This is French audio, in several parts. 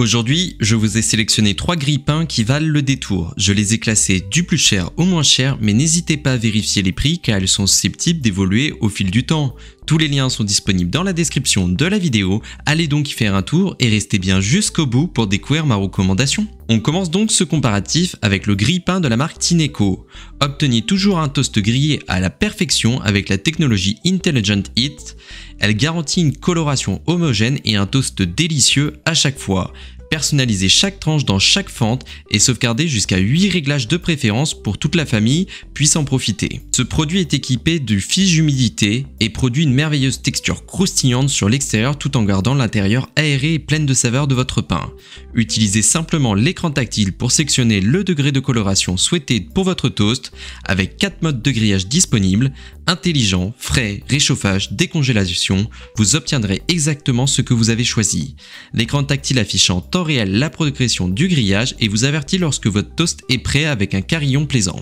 Aujourd'hui, je vous ai sélectionné trois grippins qui valent le détour. Je les ai classés du plus cher au moins cher, mais n'hésitez pas à vérifier les prix car elles sont susceptibles d'évoluer au fil du temps. Tous les liens sont disponibles dans la description de la vidéo, allez donc y faire un tour et restez bien jusqu'au bout pour découvrir ma recommandation. On commence donc ce comparatif avec le grille-pain de la marque Tineco. Obtenez toujours un toast grillé à la perfection avec la technologie Intelligent Heat. Elle garantit une coloration homogène et un toast délicieux à chaque fois personnaliser chaque tranche dans chaque fente et sauvegarder jusqu'à 8 réglages de préférence pour toute la famille puisse en profiter. Ce produit est équipé du fiche humidité et produit une merveilleuse texture croustillante sur l'extérieur tout en gardant l'intérieur aéré et pleine de saveur de votre pain. Utilisez simplement l'écran tactile pour sectionner le degré de coloration souhaité pour votre toast avec 4 modes de grillage disponibles, intelligent, frais, réchauffage, décongélation, vous obtiendrez exactement ce que vous avez choisi. L'écran tactile affichant tant réel la progression du grillage et vous avertit lorsque votre toast est prêt avec un carillon plaisant.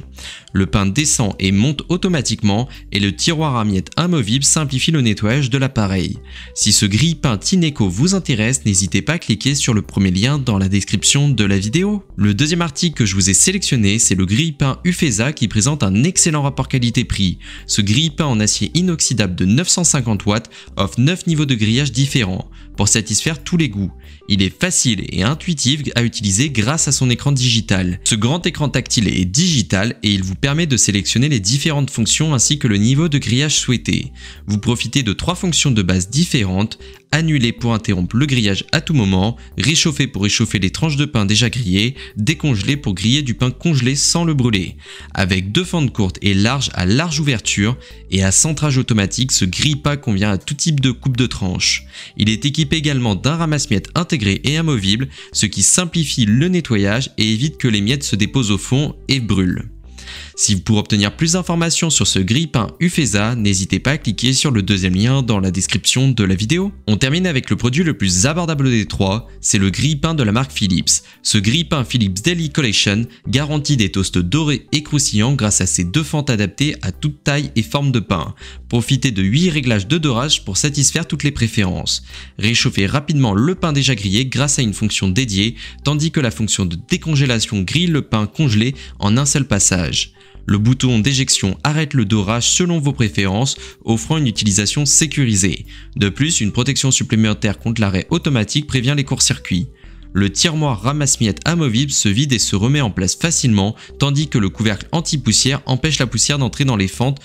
Le pain descend et monte automatiquement et le tiroir à miettes amovible simplifie le nettoyage de l'appareil. Si ce grille-pain Tineco vous intéresse, n'hésitez pas à cliquer sur le premier lien dans la description de la vidéo. Le deuxième article que je vous ai sélectionné, c'est le grille-pain Ufesa qui présente un excellent rapport qualité-prix. Ce grille-pain en acier inoxydable de 950 watts offre 9 niveaux de grillage différents pour satisfaire tous les goûts. Il est facile et et intuitive à utiliser grâce à son écran digital. Ce grand écran tactile est digital et il vous permet de sélectionner les différentes fonctions ainsi que le niveau de grillage souhaité. Vous profitez de trois fonctions de base différentes annuler pour interrompre le grillage à tout moment, réchauffer pour réchauffer les tranches de pain déjà grillées, décongelé pour griller du pain congelé sans le brûler. Avec deux fentes courtes et larges à large ouverture et à centrage automatique, ce grille-pas convient à tout type de coupe de tranches. Il est équipé également d'un ramasse-miettes intégré et amovible, ce qui simplifie le nettoyage et évite que les miettes se déposent au fond et brûlent. Si vous pourrez obtenir plus d'informations sur ce grille-pain Ufesa, n'hésitez pas à cliquer sur le deuxième lien dans la description de la vidéo. On termine avec le produit le plus abordable des trois, c'est le grille-pain de la marque Philips. Ce grille-pain Philips Daily Collection garantit des toasts dorés et croustillants grâce à ses deux fentes adaptées à toute taille et forme de pain. Profitez de 8 réglages de dorage pour satisfaire toutes les préférences. Réchauffez rapidement le pain déjà grillé grâce à une fonction dédiée, tandis que la fonction de décongélation grille le pain congelé en un seul passage. Le bouton d'éjection arrête le dorage selon vos préférences, offrant une utilisation sécurisée. De plus, une protection supplémentaire contre l'arrêt automatique prévient les courts-circuits. Le tiroir ramasse-miettes amovible se vide et se remet en place facilement, tandis que le couvercle anti-poussière empêche la poussière d'entrer dans les fentes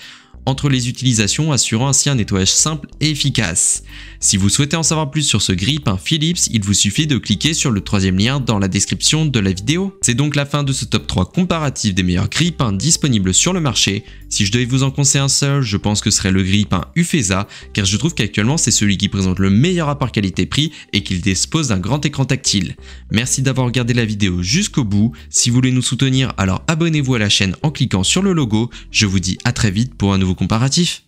entre les utilisations assurant ainsi un nettoyage simple et efficace. Si vous souhaitez en savoir plus sur ce grille-pain Philips, il vous suffit de cliquer sur le troisième lien dans la description de la vidéo. C'est donc la fin de ce top 3 comparatif des meilleurs grille-pains disponibles sur le marché. Si je devais vous en conseiller un seul, je pense que ce serait le grille-pain Ufesa, car je trouve qu'actuellement c'est celui qui présente le meilleur rapport qualité-prix et qu'il dispose d'un grand écran tactile. Merci d'avoir regardé la vidéo jusqu'au bout. Si vous voulez nous soutenir, alors abonnez-vous à la chaîne en cliquant sur le logo. Je vous dis à très vite pour un nouveau comparatif